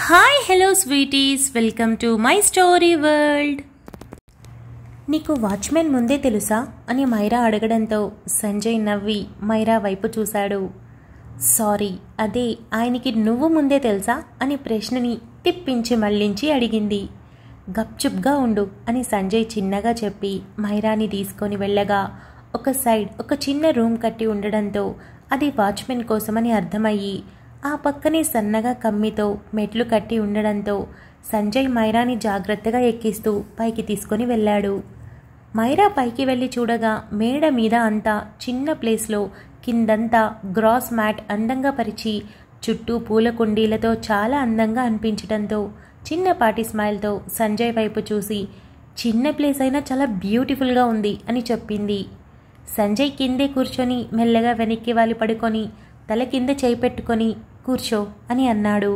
hi hello sweeties welcome to my story world నీకు watchman ముందే తెలుసా అని మైరా అడగడంతో సంజయ్ నవ్వి మైరా వైపు చూశాడు సారీ అదే ఆయనకి నువ్వు ముందే తెలుసా అని ప్రశ్నని తిప్పించి మళ్ళించి అడిగింది గప్చుప్గా ఉండు అని సంజయ్ చిన్నగా చెప్పి మైరాని తీసుకొని వెళ్ళగా ఒక సైడ్ ఒక చిన్న రూమ్ కట్టి ఉండడంతో అది వాచ్మెన్ కోసమని అర్థమయ్యి ఆ పక్కనే సన్నగా కమ్మితో మెట్లు కట్టి ఉండడంతో సంజయ్ మైరాని జాగ్రత్తగా ఎక్కిస్తూ పైకి తీసుకొని వెళ్ళాడు మైరా పైకి వెళ్ళి చూడగా మేడ మీద అంతా చిన్న ప్లేస్లో కిందంతా గ్రాస్ మ్యాట్ అందంగా పరిచి చుట్టూ పూల కుండీలతో చాలా అందంగా అనిపించడంతో చిన్నపాటి స్మైల్తో సంజయ్ వైపు చూసి చిన్న ప్లేస్ అయినా చాలా బ్యూటిఫుల్గా ఉంది అని చెప్పింది సంజయ్ కిందే కూర్చొని మెల్లగా వెనక్కి వాలి పడుకొని తల కింద చేయి పెట్టుకొని కూర్చో అని అన్నాడు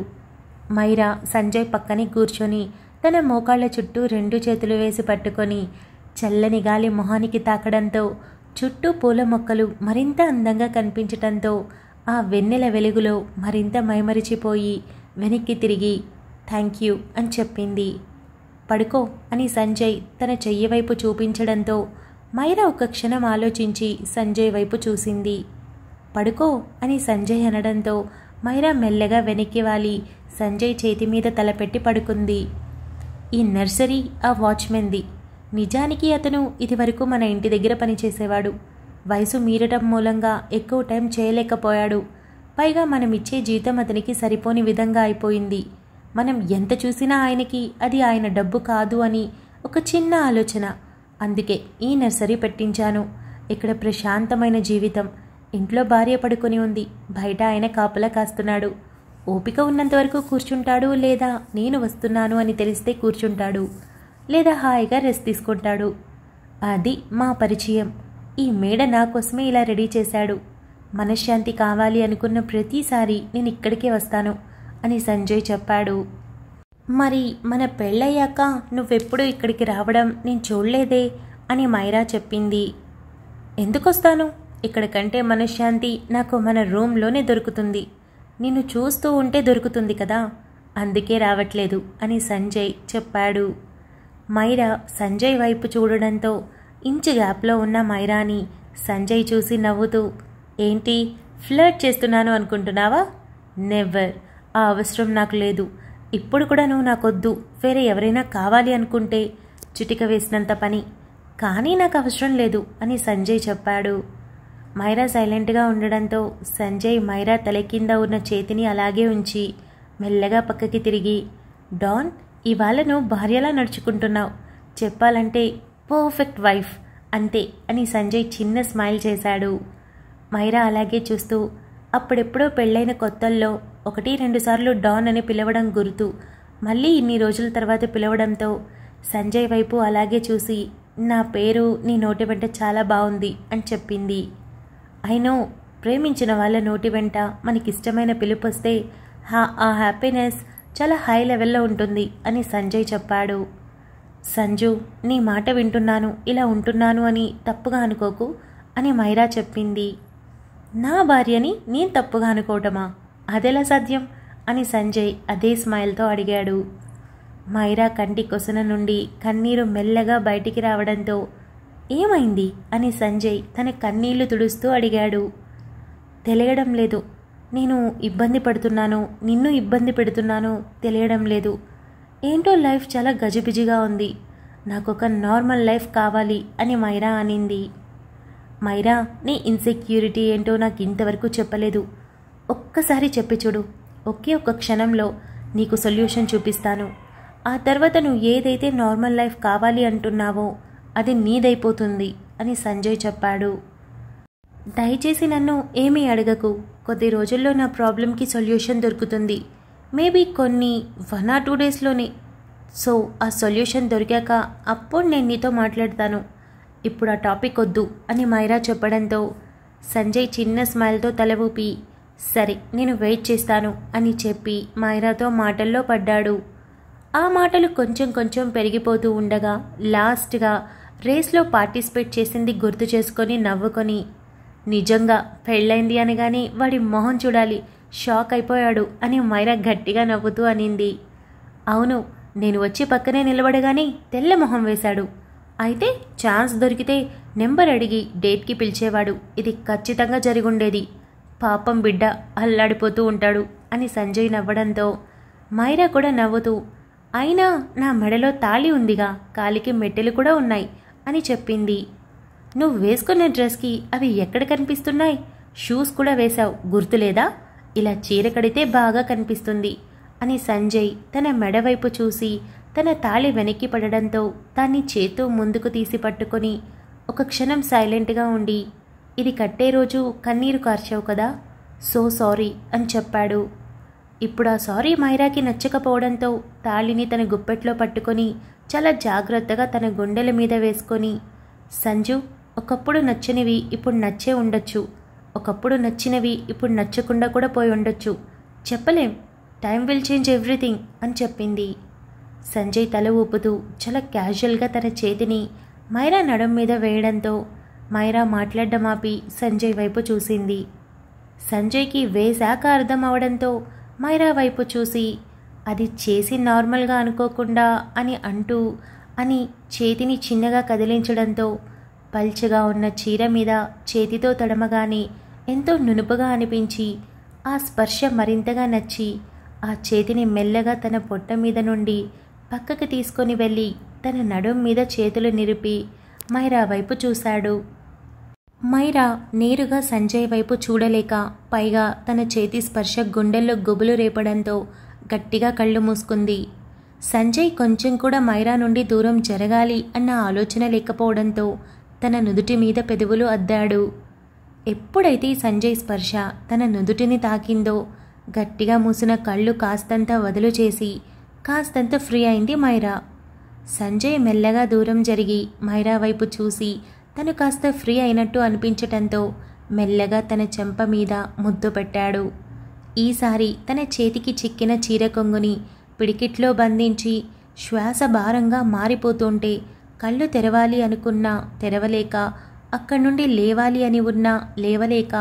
మైరా సంజయ్ పక్కనే కూర్చొని తన మోకాళ్ల చుట్టూ రెండు చేతులు వేసి పట్టుకొని చల్లని గాలి మొహానికి తాకడంతో చుట్టూ పూల మొక్కలు మరింత అందంగా కనిపించటంతో ఆ వెన్నెల వెలుగులో మరింత మైమరిచిపోయి వెనక్కి తిరిగి థ్యాంక్ యూ అని చెప్పింది పడుకో అని సంజయ్ తన చెయ్యి వైపు చూపించడంతో మైరా ఒక క్షణం ఆలోచించి సంజయ్ వైపు చూసింది పడుకో అని సంజయ్ అనడంతో మైరా మెల్లగా వెనక్కి వాలి సంజయ్ చేతి మీద తలపెట్టి పడుకుంది ఈ నర్సరీ ఆ వాచ్మెన్ది నిజానికి అతను ఇదివరకు మన ఇంటి దగ్గర పనిచేసేవాడు వయసు మీరటం మూలంగా ఎక్కువ టైం చేయలేకపోయాడు పైగా మనం ఇచ్చే జీతం అతనికి సరిపోని విధంగా అయిపోయింది మనం ఎంత చూసినా ఆయనకి అది ఆయన డబ్బు కాదు అని ఒక చిన్న ఆలోచన అందుకే ఈ నర్సరీ పెట్టించాను ఇక్కడ ప్రశాంతమైన జీవితం ఇంట్లో భార్య పడుకుని ఉంది బయట ఆయన కాపుల కాస్తున్నాడు ఓపిక ఉన్నంత వరకు కూర్చుంటాడు లేదా నేను వస్తున్నాను అని తెలిస్తే కూర్చుంటాడు లేదా హాయిగా రెస్ట్ తీసుకుంటాడు అది మా పరిచయం ఈ మేడ నా కోసమే ఇలా రెడీ చేశాడు మనశ్శాంతి కావాలి అనుకున్న ప్రతిసారి నేను ఇక్కడికే వస్తాను అని సంజయ్ చెప్పాడు మరి మన పెళ్ళయ్యాక నువ్వెప్పుడు ఇక్కడికి రావడం నేను చూడలేదే అని మైరా చెప్పింది ఎందుకొస్తాను ఇక్కడ కంటే మనశ్శాంతి నాకు మన రూమ్లోనే దొరుకుతుంది నిన్ను చూస్తూ ఉంటే దొరుకుతుంది కదా అందుకే రావట్లేదు అని సంజయ్ చెప్పాడు మైరా సంజయ్ వైపు చూడడంతో ఇంచు గ్యాప్లో ఉన్న మైరాని సంజయ్ చూసి నవ్వుతూ ఏంటి ఫ్లర్ట్ చేస్తున్నాను అనుకుంటున్నావా నెవర్ ఆ అవసరం నాకు లేదు ఇప్పుడు కూడా నువ్వు నాకొద్దు వేరే ఎవరైనా కావాలి అనుకుంటే చిటిక వేసినంత పని కానీ నాకు అవసరం లేదు అని సంజయ్ చెప్పాడు మైరా సైలెంట్గా ఉండడంతో సంజయ్ మైరా తల కింద ఉన్న చేతిని అలాగే ఉంచి మెల్లగా పక్కకి తిరిగి డాన్ ఇవాళ నువ్వు భార్యలా నడుచుకుంటున్నావు చెప్పాలంటే పర్ఫెక్ట్ వైఫ్ అంతే అని సంజయ్ చిన్న స్మైల్ చేశాడు మైరా అలాగే చూస్తూ అప్పుడెప్పుడో పెళ్ళైన కొత్తల్లో ఒకటి రెండుసార్లు డాన్ అని పిలవడం గుర్తు మళ్ళీ ఇన్ని రోజుల తర్వాత పిలవడంతో సంజయ్ వైపు అలాగే చూసి నా పేరు నీ నోటి వెంట చాలా బాగుంది అని చెప్పింది అయినో ప్రేమించిన వాళ్ళ నోటి వెంట మనకిష్టమైన పిలుపు వస్తే హా ఆ హ్యాపీనెస్ చాలా హై లెవెల్లో ఉంటుంది అని సంజయ్ చెప్పాడు సంజు నీ మాట వింటున్నాను ఇలా ఉంటున్నాను అని తప్పుగా అనుకోకు అని మైరా చెప్పింది నా భార్యని నేను తప్పుగా అనుకోవటమా అదెలా సాధ్యం అని సంజయ్ అదే స్మైల్తో అడిగాడు మైరా కంటి కొసన నుండి కన్నీరు మెల్లగా బయటికి రావడంతో ఏమైంది అని సంజయ్ తన కన్నీళ్లు తుడుస్తూ అడిగాడు తెలియడం లేదు నేను ఇబ్బంది పడుతున్నాను నిన్ను ఇబ్బంది పెడుతున్నాను తెలియడం లేదు ఏంటో లైఫ్ చాలా గజిబిజిగా ఉంది నాకు ఒక నార్మల్ లైఫ్ కావాలి అని మైరా అనింది మైరా నీ ఇన్సెక్యూరిటీ ఏంటో నాకు ఇంతవరకు చెప్పలేదు ఒక్కసారి చెప్పి చూడు ఒకే ఒక్క క్షణంలో నీకు సొల్యూషన్ చూపిస్తాను ఆ తర్వాత నువ్వు ఏదైతే నార్మల్ లైఫ్ కావాలి అంటున్నావో అది నీదైపోతుంది అని సంజయ్ చెప్పాడు దయచేసి నన్ను ఏమీ అడగకు కొద్ది రోజుల్లో నా ప్రాబ్లంకి సొల్యూషన్ దొరుకుతుంది మేబీ కొన్ని వన్ ఆర్ టూ డేస్లోనే సో ఆ సొల్యూషన్ దొరికాక అప్పుడు నేను నీతో మాట్లాడతాను ఇప్పుడు ఆ టాపిక్ వద్దు అని మైరా చెప్పడంతో సంజయ్ చిన్న స్మైల్తో తల ఊపి సరే నేను వెయిట్ చేస్తాను అని చెప్పి మైరాతో మాటల్లో పడ్డాడు ఆ మాటలు కొంచెం కొంచెం పెరిగిపోతూ ఉండగా లాస్ట్గా రేస్లో పార్టిసిపేట్ చేసింది గుర్తు చేసుకొని నవ్వుకొని నిజంగా పెళ్ళైంది అని కానీ వాడి మొహం చూడాలి షాక్ అయిపోయాడు అని మైరా గట్టిగా నవ్వుతూ అనింది అవును నేను వచ్చి పక్కనే నిలబడగానే తెల్ల మొహం వేశాడు అయితే ఛాన్స్ దొరికితే నెంబర్ అడిగి డేట్కి పిలిచేవాడు ఇది ఖచ్చితంగా జరిగుండేది పాపం బిడ్డ అల్లాడిపోతూ ఉంటాడు అని సంజయ్ నవ్వడంతో మైరా కూడా నవ్వుతూ అయినా నా మెడలో తాళి ఉందిగా కాలికి మెట్టెలు కూడా ఉన్నాయి అని చెప్పింది నువ్వు వేసుకున్న డ్రెస్కి అవి ఎక్కడ కనిపిస్తున్నాయి షూస్ కూడా వేశావు గుర్తులేదా ఇలా చీర కడితే బాగా కనిపిస్తుంది అని సంజయ్ తన మెడవైపు చూసి తన తాళి వెనక్కి పడడంతో దాన్ని చేత్తో ముందుకు తీసి పట్టుకొని ఒక క్షణం సైలెంట్గా ఉండి ఇది కట్టే రోజు కన్నీరు కార్చావు కదా సో సారీ అని చెప్పాడు ఇప్పుడు ఆ సారీ మైరాకి నచ్చకపోవడంతో తాళిని తన గుప్పెట్లో పట్టుకొని చాలా జాగ్రత్తగా తన గుండెల మీద వేసుకొని సంజు ఒకప్పుడు నచ్చనివి ఇప్పుడు నచ్చే ఉండొచ్చు ఒకప్పుడు నచ్చినవి ఇప్పుడు నచ్చకుండా కూడా పోయి ఉండొచ్చు చెప్పలేం టైం విల్ చేంజ్ ఎవ్రీథింగ్ అని చెప్పింది సంజయ్ తల ఊపుతూ చాలా క్యాజువల్గా తన చేతిని మైరా నడం మీద వేయడంతో మైరా మాట్లాడడం ఆపి సంజయ్ వైపు చూసింది సంజయ్కి వేశాక అర్థం అవడంతో మైరా వైపు చూసి అది చేసి నార్మల్గా అనుకోకుండా అని అంటూ అని చేతిని చిన్నగా కదిలించడంతో పల్చగా ఉన్న చీర మీద చేతితో తడమగానే ఎంతో నునుపుగా అనిపించి ఆ స్పర్శ మరింతగా నచ్చి ఆ చేతిని మెల్లగా తన పొట్ట మీద నుండి పక్కకి తీసుకొని వెళ్ళి తన నడుం మీద చేతులు నిరిపి మైరా వైపు చూశాడు మైరా నేరుగా సంజయ్ వైపు చూడలేక పైగా తన చేతి స్పర్శ గుండెల్లో గుబులు రేపడంతో గట్టిగా కళ్ళు మూసుకుంది సంజయ్ కొంచెం కూడా మైరా నుండి దూరం జరగాలి అన్న ఆలోచన లేకపోవడంతో తన నుదుటి మీద పెదవులు అద్దాడు ఎప్పుడైతే సంజయ్ స్పర్శ తన నుదుటిని తాకిందో గట్టిగా మూసిన కళ్ళు కాస్తంత వదులు చేసి కాస్తంత ఫ్రీ అయింది మైరా సంజయ్ మెల్లగా దూరం జరిగి మైరా వైపు చూసి తను కాస్త ఫ్రీ అయినట్టు అనిపించటంతో మెల్లగా తన చెంప మీద ముద్దు పెట్టాడు ఈసారి తన చేతికి చిక్కిన చీర కొంగుని పిడికిట్లో బంధించి శ్వాస భారంగా మారిపోతుంటే కళ్ళు తెరవాలి అనుకున్నా తెరవలేక అక్కడి నుండి లేవాలి అని ఉన్నా లేవలేక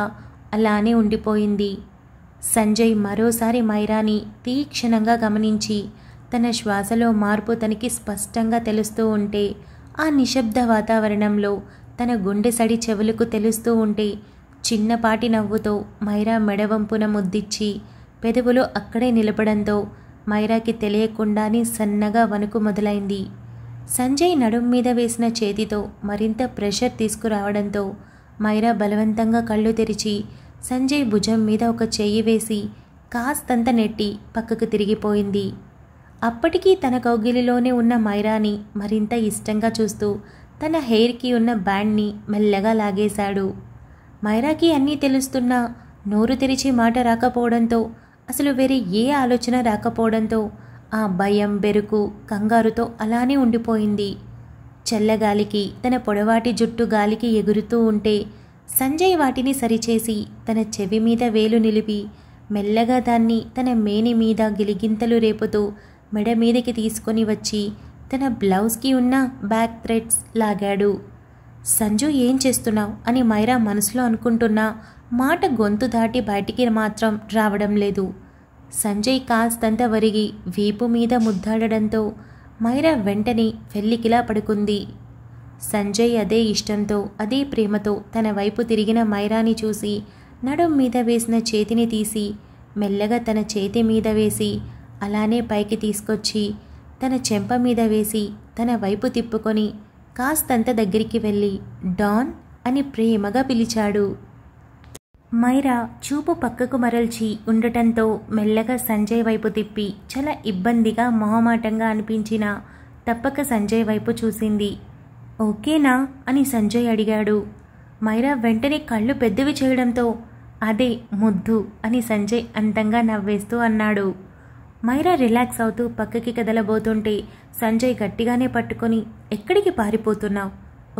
అలానే ఉండిపోయింది సంజయ్ మరోసారి మైరాని తీక్షణంగా గమనించి తన శ్వాసలో మార్పు తనకి స్పష్టంగా తెలుస్తూ ఉంటే ఆ నిశ్శబ్ద వాతావరణంలో తన గుండె సడి చెవులకు తెలుస్తూ ఉంటే చిన్నపాటి నవ్వుతో మైరా మెడవంపున ముద్దిచ్చి పెదవులు అక్కడే నిలపడంతో మైరాకి తెలియకుండానే సన్నగా వణుకు మొదలైంది సంజయ్ నడుం మీద వేసిన చేతితో మరింత ప్రెషర్ తీసుకురావడంతో మైరా బలవంతంగా కళ్ళు తెరిచి సంజయ్ భుజం మీద ఒక చెయ్యి వేసి కాస్తంత నెట్టి పక్కకు తిరిగిపోయింది అప్పటికీ తన కౌగిలిలోనే ఉన్న మైరాని మరింత ఇష్టంగా చూస్తూ తన హెయిర్కి ఉన్న బ్యాండ్ని మెల్లగా లాగేశాడు మైరాకి అన్నీ తెలుస్తున్నా నోరు తెరిచి మాట రాకపోవడంతో అసలు వేరే ఏ ఆలోచన రాకపోవడంతో ఆ భయం బెరుకు కంగారుతో అలానే ఉండిపోయింది చల్లగాలికి తన పొడవాటి జుట్టు గాలికి ఎగురుతూ ఉంటే సంజయ్ వాటిని సరిచేసి తన చెవి మీద వేలు నిలిపి మెల్లగా దాన్ని తన మేని మీద గిలిగింతలు రేపుతూ మెడ మీదకి తీసుకొని వచ్చి తన బ్లౌజ్కి ఉన్న బ్యాక్ థ్రెడ్స్ లాగాడు సంజు ఏం చేస్తున్నావు అని మైరా మనసులో అనుకుంటున్నా మాట గొంతు దాటి బయటికి మాత్రం రావడం లేదు సంజయ్ కాస్తంత వరిగి వీపు మీద ముద్దాడడంతో మైరా వెంటనే వెల్లికిలా పడుకుంది సంజయ్ అదే ఇష్టంతో అదే ప్రేమతో తన వైపు తిరిగిన మైరాని చూసి నడుం మీద వేసిన చేతిని తీసి మెల్లగా తన చేతి మీద వేసి అలానే పైకి తీసుకొచ్చి తన చెంప మీద వేసి తన వైపు తిప్పుకొని కాస్తంత దగ్గరికి వెళ్ళి డాన్ అని ప్రేమగా పిలిచాడు మైరా చూపు పక్కకు మరల్చి ఉండటంతో మెల్లగా సంజయ్ వైపు తిప్పి చాలా ఇబ్బందిగా మొహమాటంగా అనిపించిన తప్పక సంజయ్ వైపు చూసింది ఓకేనా అని సంజయ్ అడిగాడు మైరా వెంటనే కళ్ళు పెద్దవి చేయడంతో అదే ముద్దు అని సంజయ్ అందంగా నవ్వేస్తూ అన్నాడు మైరా రిలాక్స్ అవుతూ పక్కకి కదలబోతుంటే సంజయ్ గట్టిగానే పట్టుకొని ఎక్కడికి పారిపోతున్నావు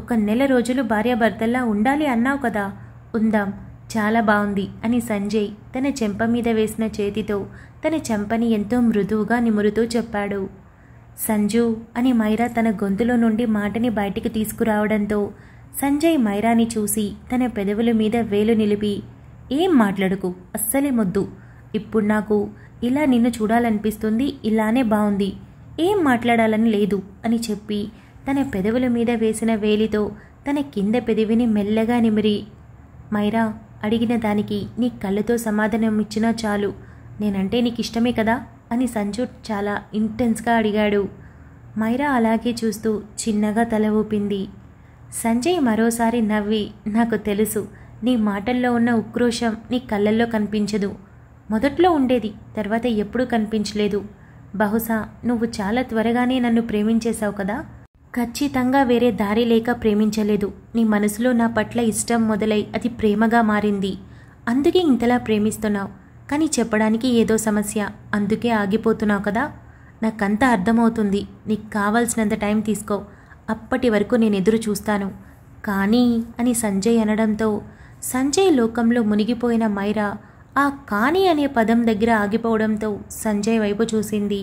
ఒక నెల రోజులు భార్యాభర్తల్లా ఉండాలి అన్నావు కదా ఉందాం చాలా బాగుంది అని సంజయ్ తన చెంప మీద వేసిన చేతితో తన చెంపని ఎంతో మృదువుగా నిమురుతూ చెప్పాడు సంజు అని మైరా తన గొంతులో నుండి మాటని బయటికి తీసుకురావడంతో సంజయ్ మైరాని చూసి తన పెదవుల మీద వేలు నిలిపి ఏం మాట్లాడుకు అస్సలే మొద్దు ఇప్పుడు నాకు ఇలా నిన్ను చూడాలనిపిస్తుంది ఇలానే బాగుంది ఏం మాట్లాడాలని లేదు అని చెప్పి తన పెదవుల మీద వేసిన వేలితో తన కింద పెదవిని మెల్లగా నిమిరి మైరా అడిగిన దానికి నీ కళ్ళతో సమాధానం ఇచ్చినా చాలు నేనంటే నీకు ఇష్టమే కదా అని సంజు చాలా ఇంటెన్స్గా అడిగాడు మైరా అలాగే చూస్తూ చిన్నగా తల ఊపింది సంజయ్ మరోసారి నవ్వి నాకు తెలుసు నీ మాటల్లో ఉన్న ఉక్రోషం నీ కళ్ళల్లో కనిపించదు మొదట్లో ఉండేది తర్వాత ఎప్పుడూ కనిపించలేదు బహుశా నువ్వు చాలా త్వరగానే నన్ను ప్రేమించేశావు కదా ఖచ్చితంగా వేరే దారి లేక ప్రేమించలేదు నీ మనసులో నా పట్ల ఇష్టం మొదలై అది ప్రేమగా మారింది అందుకే ఇంతలా ప్రేమిస్తున్నావు కానీ చెప్పడానికి ఏదో సమస్య అందుకే ఆగిపోతున్నావు కదా నాకంతా అర్థమవుతుంది నీకు కావాల్సినంత టైం తీసుకో అప్పటి వరకు నేను ఎదురు చూస్తాను కానీ అని సంజయ్ అనడంతో సంజయ్ లోకంలో మునిగిపోయిన మైరా ఆ కానీ అనే పదం దగ్గర ఆగిపోవడంతో సంజయ్ వైపు చూసింది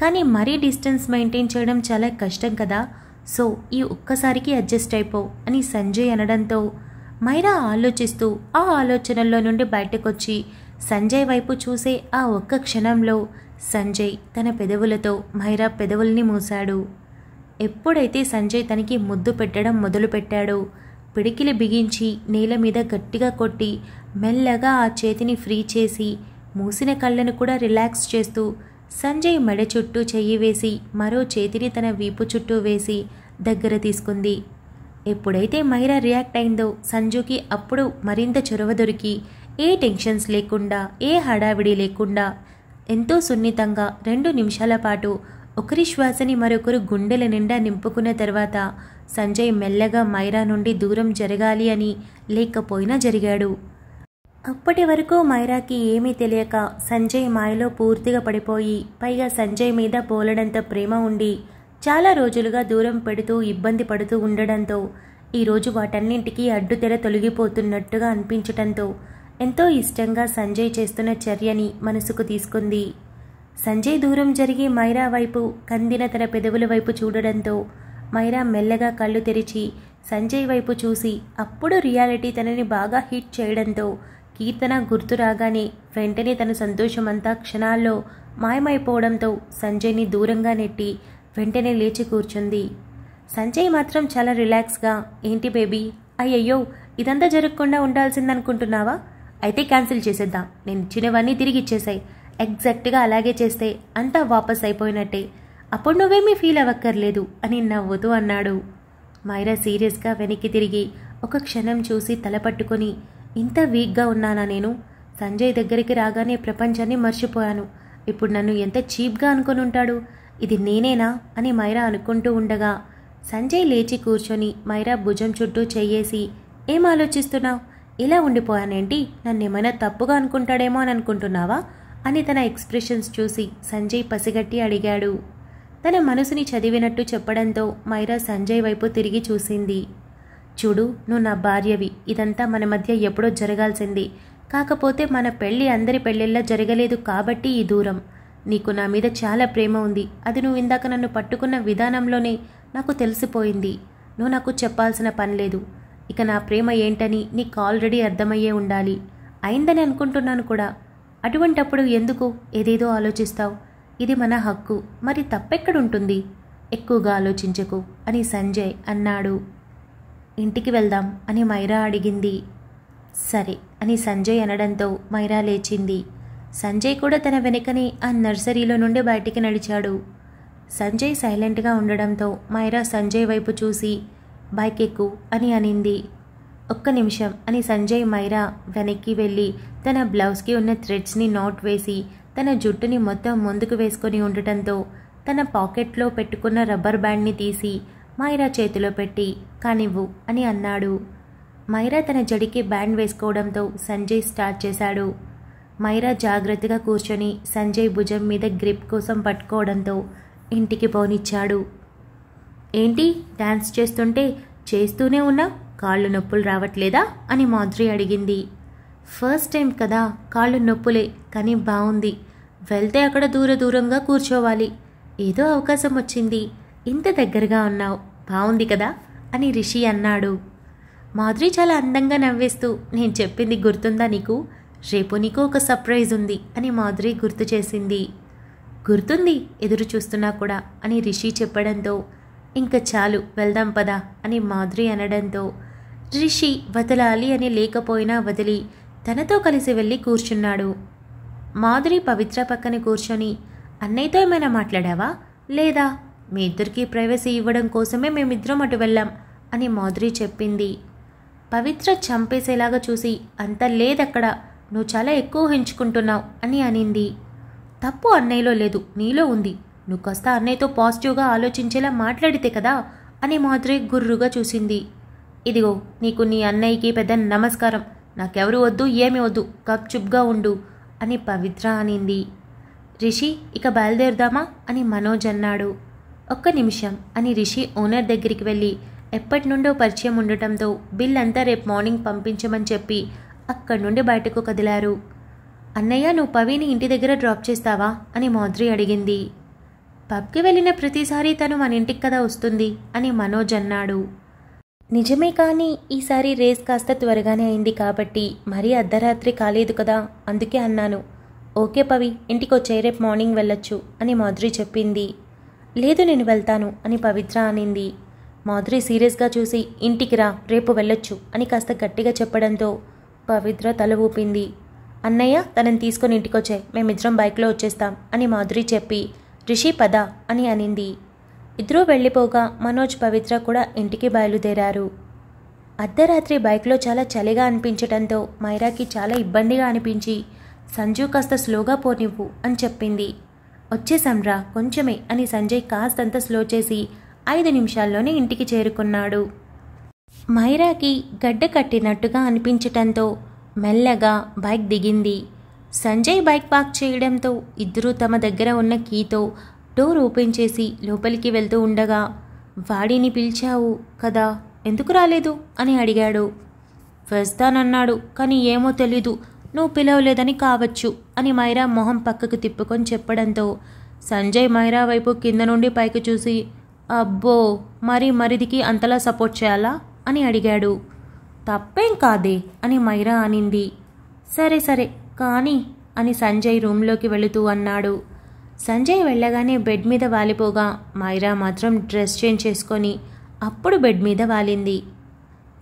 కానీ మరీ డిస్టెన్స్ మెయింటైన్ చేయడం చాలా కష్టం కదా సో ఈ ఒక్కసారికి అడ్జస్ట్ అయిపో అని సంజయ్ అనడంతో మైరా ఆలోచిస్తూ ఆ ఆలోచనల్లో నుండి బయటకొచ్చి సంజయ్ వైపు చూసే ఆ ఒక్క క్షణంలో సంజయ్ తన పెదవులతో మైరా పెదవుల్ని మూశాడు ఎప్పుడైతే సంజయ్ తనకి ముద్దు పెట్టడం మొదలుపెట్టాడో పిడికిలి బిగించి నేల మీద గట్టిగా కొట్టి మెల్లగా ఆ చేతిని ఫ్రీ చేసి మూసిన కళ్ళను కూడా రిలాక్స్ చేస్తూ సంజయ్ మెడ చుట్టూ చెయ్యి వేసి మరో చేతిని తన వీపు చుట్టూ వేసి దగ్గర తీసుకుంది ఎప్పుడైతే మైరా రియాక్ట్ అయిందో సంజుకి అప్పుడు మరింత చొరవ దొరికి ఏ టెన్షన్స్ లేకుండా ఏ హడావిడి లేకుండా ఎంతో సున్నితంగా రెండు నిమిషాల పాటు ఒకరి శ్వాసని మరొకరు గుండెల నిండా నింపుకున్న తర్వాత సంజయ్ మెల్లగా మైరా నుండి దూరం జరగాలి అని లేకపోయినా జరిగాడు అప్పటి వరకు మైరాకి ఏమీ తెలియక సంజయ్ మాయలో పూర్తిగా పడిపోయి పైగా సంజయ్ మీద పోలడంత ప్రేమ ఉండి చాలా రోజులుగా దూరం పెడుతూ ఇబ్బంది పడుతూ ఉండడంతో ఈరోజు వాటన్నింటికీ అడ్డుతెర తొలగిపోతున్నట్టుగా అనిపించటంతో ఎంతో ఇష్టంగా సంజయ్ చేస్తున్న చర్యని మనసుకు తీసుకుంది సంజయ్ దూరం జరిగి మైరా వైపు కందిన తన పెదవుల వైపు చూడడంతో మైరా మెల్లగా కళ్ళు తెరిచి సంజయ్ వైపు చూసి అప్పుడు రియాలిటీ తనని బాగా హిట్ చేయడంతో కీర్తన గుర్తు రాగానే వెంటనే తన సంతోషమంతా క్షణాల్లో మాయమైపోవడంతో సంజయ్ని దూరంగా నెట్టి వెంటనే లేచి కూర్చుంది సంజయ్ మాత్రం చాలా రిలాక్స్గా ఏంటి బేబీ అయ్యయ్యో ఇదంతా జరగకుండా ఉండాల్సిందనుకుంటున్నావా అయితే క్యాన్సిల్ చేసేద్దాం నేను ఇచ్చినవన్నీ తిరిగి ఇచ్చేసాయి ఎగ్జాక్ట్గా అలాగే చేస్తే అంతా వాపస్ అయిపోయినట్టే అప్పుడు నువ్వేమీ ఫీల్ అవ్వక్కర్లేదు అని నవ్వుతూ అన్నాడు మైరా సీరియస్గా వెనక్కి తిరిగి ఒక క్షణం చూసి తలపట్టుకొని ఇంత వీక్గా ఉన్నానా నేను సంజయ్ దగ్గరికి రాగానే ప్రపంచాన్ని మర్చిపోయాను ఇప్పుడు నన్ను ఎంత చీప్గా అనుకొని ఉంటాడు ఇది నేనేనా అని మైరా అనుకుంటూ ఉండగా సంజయ్ లేచి కూర్చొని మైరా భుజం చుట్టూ చెయ్యేసి ఏం ఆలోచిస్తున్నావు ఇలా ఉండిపోయానేంటి నన్నేమైనా తప్పుగా అనుకుంటాడేమో అని అనుకుంటున్నావా అని తన ఎక్స్ప్రెషన్స్ చూసి సంజయ్ పసిగట్టి అడిగాడు తన మనసుని చదివినట్టు చెప్పడంతో మైరా సంజయ్ వైపు తిరిగి చూసింది చూడు నువ్వు నా భార్యవి ఇదంతా మన మధ్య ఎప్పుడో జరగాల్సింది కాకపోతే మన పెళ్ళి అందరి పెళ్ళిళ్ళ జరగలేదు కాబట్టి ఈ దూరం నీకు నా మీద చాలా ప్రేమ ఉంది అది నువ్వు ఇందాక నన్ను పట్టుకున్న విధానంలోనే నాకు తెలిసిపోయింది నువ్వు నాకు చెప్పాల్సిన పని లేదు ఇక నా ప్రేమ ఏంటని నీకు ఆల్రెడీ అర్థమయ్యే ఉండాలి అయిందని అనుకుంటున్నాను కూడా అటువంటప్పుడు ఎందుకు ఏదేదో ఆలోచిస్తావు ఇది మన హక్కు మరి తప్పెక్కడుంటుంది ఎక్కువగా ఆలోచించకు అని సంజయ్ అన్నాడు ఇంటికి వెళ్దాం అని మైరా అడిగింది సరే అని సంజయ్ అనడంతో మైరా లేచింది సంజయ్ కూడా తన వెనుకని ఆ నర్సరీలో నుండి బయటికి నడిచాడు సంజయ్ సైలెంట్గా ఉండడంతో మైరా సంజయ్ వైపు చూసి బైక్ ఎక్కు అని అనింది ఒక్క నిమిషం అని సంజయ్ మైరా వెనక్కి వెళ్ళి తన బ్లౌజ్కి ఉన్న థ్రెడ్స్ని నోట్ వేసి తన జుట్టుని మొత్తం ముందుకు వేసుకొని ఉండటంతో తన పాకెట్లో పెట్టుకున్న రబ్బర్ బ్యాండ్ని తీసి మైరా చేతిలో పెట్టి కానివ్వు అని అన్నాడు మైరా తన జడికి బ్యాండ్ వేసుకోవడంతో సంజయ్ స్టార్ట్ చేశాడు మైరా జాగ్రత్తగా కూర్చొని సంజయ్ భుజం మీద గ్రిప్ కోసం పట్టుకోవడంతో ఇంటికి పోనిచ్చాడు ఏంటి డ్యాన్స్ చేస్తుంటే చేస్తూనే ఉన్నా కాళ్ళు నొప్పులు రావట్లేదా అని మాధురి అడిగింది ఫస్ట్ టైం కదా కాళ్ళు నొప్పులే కానీ బాగుంది వెళ్తే అక్కడ దూర దూరంగా కూర్చోవాలి ఏదో అవకాశం వచ్చింది ఇంత దగ్గరగా ఉన్నావు బాగుంది కదా అని రిషి అన్నాడు మాధురి చాలా అందంగా నవ్వేస్తూ నేను చెప్పింది గుర్తుందా నీకు రేపు నీకు ఒక సర్ప్రైజ్ ఉంది అని మాధురి గుర్తు చేసింది గుర్తుంది ఎదురు చూస్తున్నా కూడా అని రిషి చెప్పడంతో ఇంకా చాలు వెళ్దాం పదా అని మాధురి అనడంతో రిషి వదలాలి అని లేకపోయినా వదిలి తనతో కలిసి వెళ్ళి కూర్చున్నాడు మాధురి పవిత్ర పక్కన కూర్చొని అన్నయ్యతో ఏమైనా మాట్లాడావా లేదా మీ ఇద్దరికీ ప్రైవసీ ఇవ్వడం కోసమే మేమిద్దరం అటు వెళ్ళాం అని మాధురి చెప్పింది పవిత్ర చంపేసేలాగా చూసి అంత లేదక్కడ నువ్వు చాలా ఎక్కువ ఊహించుకుంటున్నావు అని అనింది తప్పు అన్నయ్యలో లేదు నీలో ఉంది నువ్వు కాస్త అన్నయ్యతో పాజిటివ్గా ఆలోచించేలా మాట్లాడితే కదా అని మాధురి గుర్రుగా చూసింది ఇదిగో నీకు నీ అన్నయ్యకి పెద్ద నమస్కారం నాకెవరు వద్దు ఏమి వద్దు కప్చుప్గా ఉండు అని పవిత్ర అనింది రిషి ఇక బయలుదేరుదామా అని మనోజ్ అన్నాడు ఒక్క నిమిషం అని రిషి ఓనర్ దగ్గరికి వెళ్ళి ఎప్పటి నుండో పరిచయం ఉండటంతో బిల్ అంతా రేపు మార్నింగ్ పంపించమని చెప్పి అక్కడి నుండి బయటకు కదిలారు అన్నయ్య నువ్వు పవిని ఇంటి దగ్గర డ్రాప్ చేస్తావా అని మాధురి అడిగింది పబ్కి వెళ్ళిన ప్రతిసారి తను మన ఇంటికి కదా వస్తుంది అని మనోజ్ అన్నాడు నిజమే కానీ ఈసారి రేస్ కాస్త త్వరగానే అయింది కాబట్టి మరీ అర్ధరాత్రి కాలేదు కదా అందుకే అన్నాను ఓకే పవి ఇంటికి వచ్చే రేపు మార్నింగ్ వెళ్ళొచ్చు అని మాధురి చెప్పింది లేదు నేను వెళ్తాను అని పవిత్ర అనింది మాధురి సీరియస్గా చూసి ఇంటికి రా రేపు వెళ్ళొచ్చు అని కాస్త గట్టిగా చెప్పడంతో పవిత్ర తల ఊపింది అన్నయ్య తనని తీసుకొని ఇంటికొచ్చాయి మేమిద్దరం బైక్లో వచ్చేస్తాం అని మాధురి చెప్పి రిషి పద అని అనింది ఇద్దరూ వెళ్ళిపోగా మనోజ్ పవిత్ర కూడా ఇంటికి బయలుదేరారు అర్ధరాత్రి బైక్లో చాలా చలిగా అనిపించడంతో మైరాకి చాలా ఇబ్బందిగా అనిపించి సంజు కాస్త స్లోగా పోనివ్వు అని చెప్పింది వచ్చేసంరా కొంచెమే అని సంజయ్ కాస్తంత స్లో చేసి ఐదు నిమిషాల్లోనే ఇంటికి చేరుకున్నాడు మైరాకి గడ్డ కట్టినట్టుగా అనిపించటంతో మెల్లగా బైక్ దిగింది సంజయ్ బైక్ పార్క్ చేయడంతో ఇద్దరూ తమ దగ్గర ఉన్న కీతో డోర్ ఓపెన్ చేసి లోపలికి వెళ్తూ ఉండగా వాడిని పిలిచావు కదా ఎందుకు రాలేదు అని అడిగాడు వస్తానన్నాడు కానీ ఏమో తెలీదు నువ్వు పిలవలేదని కావచ్చు అని మైరా మొహం పక్కకు తిప్పుకొని చెప్పడంతో సంజయ్ మైరా వైపు కింద నుండి పైకి చూసి అబ్బో మరి మరిదికి అంతలా సపోర్ట్ చేయాలా అని అడిగాడు తప్పేం కాదే అని మైరా అనింది సరే సరే కానీ అని సంజయ్ రూమ్లోకి వెళుతూ అన్నాడు సంజయ్ వెళ్ళగానే బెడ్ మీద వాలిపోగా మైరా మాత్రం డ్రెస్ చేంజ్ చేసుకొని అప్పుడు బెడ్ మీద వాలింది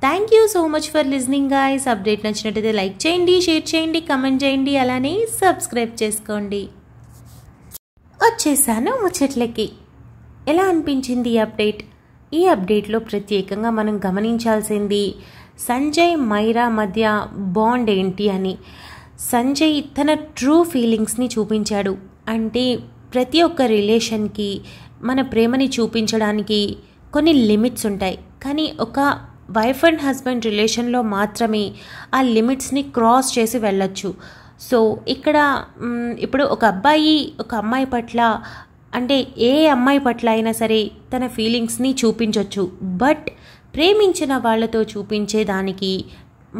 thank you so much for listening guys update నచ్చినట్టయితే లైక్ చేయండి షేర్ చేయండి కమెంట్ చేయండి అలానే సబ్స్క్రైబ్ చేసుకోండి వచ్చేసాను ముచ్చట్లకి ఎలా అనిపించింది ఈ అప్డేట్ ఈ అప్డేట్లో ప్రత్యేకంగా మనం గమనించాల్సింది సంజయ్ మైరా మధ్య బాండ్ ఏంటి అని సంజయ్ తన ట్రూ ఫీలింగ్స్ని చూపించాడు అంటే ప్రతి ఒక్క రిలేషన్కి మన ప్రేమని చూపించడానికి కొన్ని లిమిట్స్ ఉంటాయి కానీ ఒక వైఫ్ అండ్ హస్బెండ్ రిలేషన్లో మాత్రమే ఆ లిమిట్స్ని క్రాస్ చేసి వెళ్ళొచ్చు సో ఇక్కడ ఇప్పుడు ఒక అబ్బాయి ఒక అమ్మాయి పట్ల అంటే ఏ అమ్మాయి పట్ల అయినా సరే తన ఫీలింగ్స్ని చూపించవచ్చు బట్ ప్రేమించిన వాళ్ళతో చూపించేదానికి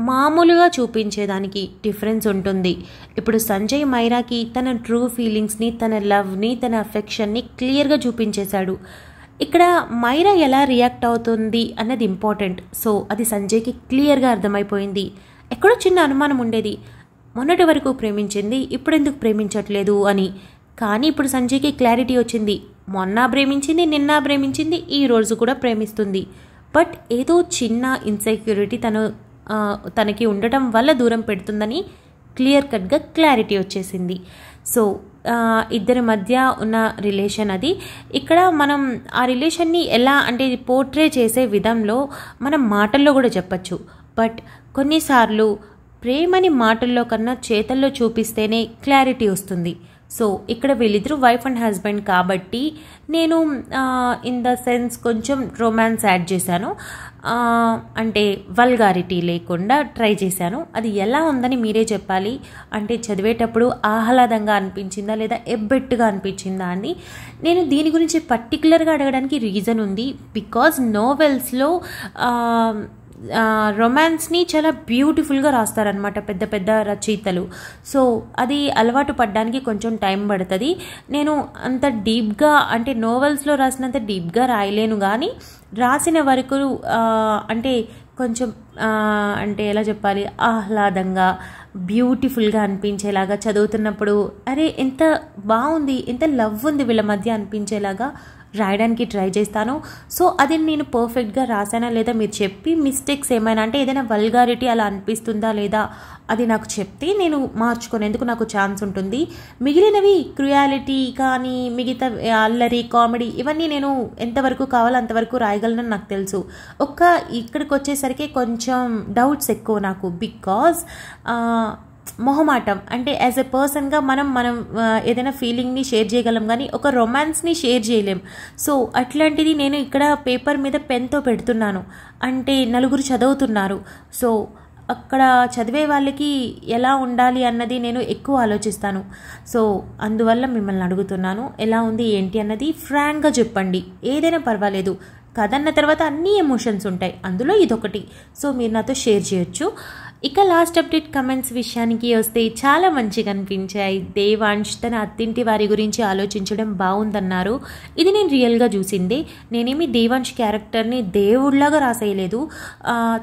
మామూలుగా చూపించేదానికి డిఫరెన్స్ ఉంటుంది ఇప్పుడు సంజయ్ మైరాకి తన ట్రూ ఫీలింగ్స్ని తన లవ్ని తన అఫెక్షన్ని క్లియర్గా చూపించేశాడు ఇక్కడ మైరా ఎలా రియాక్ట్ అవుతుంది అన్నది ఇంపార్టెంట్ సో అది సంజయ్కి క్లియర్గా అర్థమైపోయింది ఎక్కడో చిన్న అనుమానం ఉండేది మొన్నటి వరకు ప్రేమించింది ఇప్పుడు ఎందుకు ప్రేమించట్లేదు అని కానీ ఇప్పుడు సంజయ్కి క్లారిటీ వచ్చింది మొన్న ప్రేమించింది నిన్న ప్రేమించింది ఈ రోజు కూడా ప్రేమిస్తుంది బట్ ఏదో చిన్న ఇన్సెక్యూరిటీ తను తనకి ఉండటం వల్ల దూరం పెడుతుందని క్లియర్ కట్గా క్లారిటీ వచ్చేసింది సో ఇద్దరి మధ్య ఉన్న రిలేషన్ అది ఇక్కడ మనం ఆ రిలేషన్ని ఎలా అంటే పోర్ట్రే చేసే విధంలో మనం మాటల్లో కూడా చెప్పచ్చు బట్ కొన్నిసార్లు ప్రేమని మాటల్లో కన్నా చేతల్లో చూపిస్తేనే క్లారిటీ వస్తుంది సో ఇక్కడ వీళ్ళిద్దరూ వైఫ్ అండ్ హస్బెండ్ కాబట్టి నేను ఇన్ ద సెన్స్ కొంచెం రొమాన్స్ యాడ్ చేశాను అంటే వల్గారిటీ లేకుండా ట్రై చేశాను అది ఎలా ఉందని మీరే చెప్పాలి అంటే చదివేటప్పుడు ఆహ్లాదంగా అనిపించిందా లేదా ఎబ్బెట్టుగా అనిపించిందా అని నేను దీని గురించి పర్టికులర్గా అడగడానికి రీజన్ ఉంది బికాజ్ నోవెల్స్లో రొమాన్స్ని చాలా బ్యూటిఫుల్గా రాస్తారనమాట పెద్ద పెద్ద రచయితలు సో అది అలవాటు పడ్డానికి కొంచెం టైం పడుతుంది నేను అంత డీప్గా అంటే నోవెల్స్లో రాసినంత డీప్గా రాయలేను కానీ రాసిన వరకు అంటే కొంచెం అంటే ఎలా చెప్పాలి ఆహ్లాదంగా బ్యూటిఫుల్గా అనిపించేలాగా చదువుతున్నప్పుడు అరే ఎంత బాగుంది ఎంత లవ్ ఉంది వీళ్ళ మధ్య అనిపించేలాగా రాయడానికి ట్రై చేస్తాను సో అది నేను పర్ఫెక్ట్గా రాశానా లేదా మీరు చెప్పి మిస్టేక్స్ ఏమైనా అంటే ఏదైనా వల్గారిటీ అలా అనిపిస్తుందా లేదా అది నాకు చెప్తే నేను మార్చుకునేందుకు నాకు ఛాన్స్ ఉంటుంది మిగిలినవి క్రియాలిటీ కానీ మిగతా అల్లరి కామెడీ ఇవన్నీ నేను ఎంతవరకు కావాలో అంతవరకు రాయగలను నాకు తెలుసు ఒక్క ఇక్కడికి వచ్చేసరికి కొంచెం డౌట్స్ ఎక్కువ నాకు బికాజ్ మొహమాటం అంటే యాజ్ ఎ పర్సన్గా మనం మనం ఏదైనా ఫీలింగ్ని షేర్ చేయగలం కానీ ఒక రొమాన్స్ని షేర్ చేయలేం సో అట్లాంటిది నేను ఇక్కడ పేపర్ మీద పెన్తో పెడుతున్నాను అంటే నలుగురు చదువుతున్నారు సో అక్కడ చదివే వాళ్ళకి ఎలా ఉండాలి అన్నది నేను ఎక్కువ ఆలోచిస్తాను సో అందువల్ల మిమ్మల్ని అడుగుతున్నాను ఎలా ఉంది ఏంటి అన్నది ఫ్రాంక్గా చెప్పండి ఏదైనా పర్వాలేదు కథన్న తర్వాత అన్ని ఎమోషన్స్ ఉంటాయి అందులో ఇదొకటి సో మీరు నాతో షేర్ చేయొచ్చు ఇక లాస్ట్ అప్డేట్ కమెంట్స్ విషయానికి వస్తే చాలా మంచిగా అనిపించాయి దేవాంష్ తన అత్తింటి వారి గురించి ఆలోచించడం బాగుందన్నారు ఇది నేను రియల్గా చూసింది నేనేమి దేవాంష్ క్యారెక్టర్ని దేవుడిలాగా రాసేయలేదు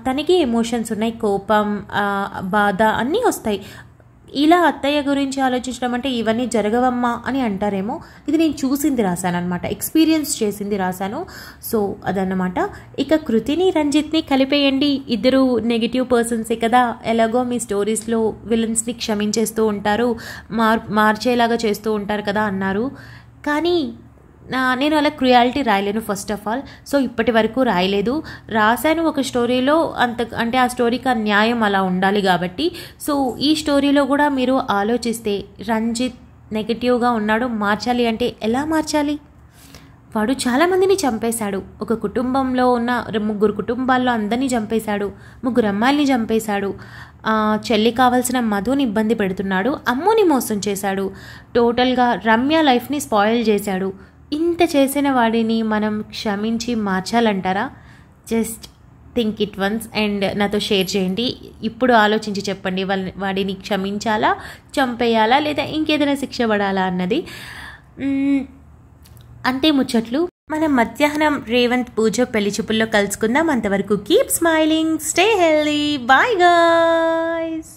తనకి ఎమోషన్స్ ఉన్నాయి కోపం బాధ అన్నీ వస్తాయి ఇలా అత్తయ్య గురించి ఆలోచించడం అంటే ఇవన్నీ జరగవమ్మా అని అంటారేమో ఇది నేను చూసింది రాశాను అనమాట ఎక్స్పీరియన్స్ చేసింది రాశాను సో అదన్నమాట ఇక కృతిని రంజిత్ని కలిపేయండి ఇద్దరు నెగిటివ్ పర్సన్సే కదా ఎలాగో మీ స్టోరీస్లో విలన్స్ని క్షమించేస్తూ ఉంటారు మార్ మార్చేలాగా చేస్తూ ఉంటారు కదా అన్నారు కానీ నేను అలా క్రుయాలిటీ రాయలేను ఫస్ట్ ఆఫ్ ఆల్ సో ఇప్పటి వరకు రాయలేదు రాశాను ఒక స్టోరీలో అంత అంటే ఆ స్టోరీకి ఆ న్యాయం అలా ఉండాలి కాబట్టి సో ఈ స్టోరీలో కూడా మీరు ఆలోచిస్తే రంజిత్ నెగిటివ్గా ఉన్నాడు మార్చాలి అంటే ఎలా మార్చాలి వాడు చాలామందిని చంపేశాడు ఒక కుటుంబంలో ఉన్న ముగ్గురు కుటుంబాల్లో అందరినీ చంపేశాడు ముగ్గురు అమ్మాయిల్ని చంపేశాడు చెల్లి కావాల్సిన మధుని ఇబ్బంది పెడుతున్నాడు అమ్ముని మోసం చేశాడు టోటల్గా రమ్య లైఫ్ని స్పాయిల్ చేశాడు ఇంత చేసిన వాడిని మనం క్షమించి మార్చాలంటారా just think it once and నాతో షేర్ చేయండి ఇప్పుడు ఆలోచించి చెప్పండి వాడిని క్షమించాలా చంపేయాలా లేదా ఇంకేదైనా శిక్ష పడాలా అన్నది అంతే ముచ్చట్లు మనం మధ్యాహ్నం రేవంత్ పూజ పెళ్లి చూపుల్లో కలుసుకుందాం అంతవరకు keep smiling stay healthy bye guys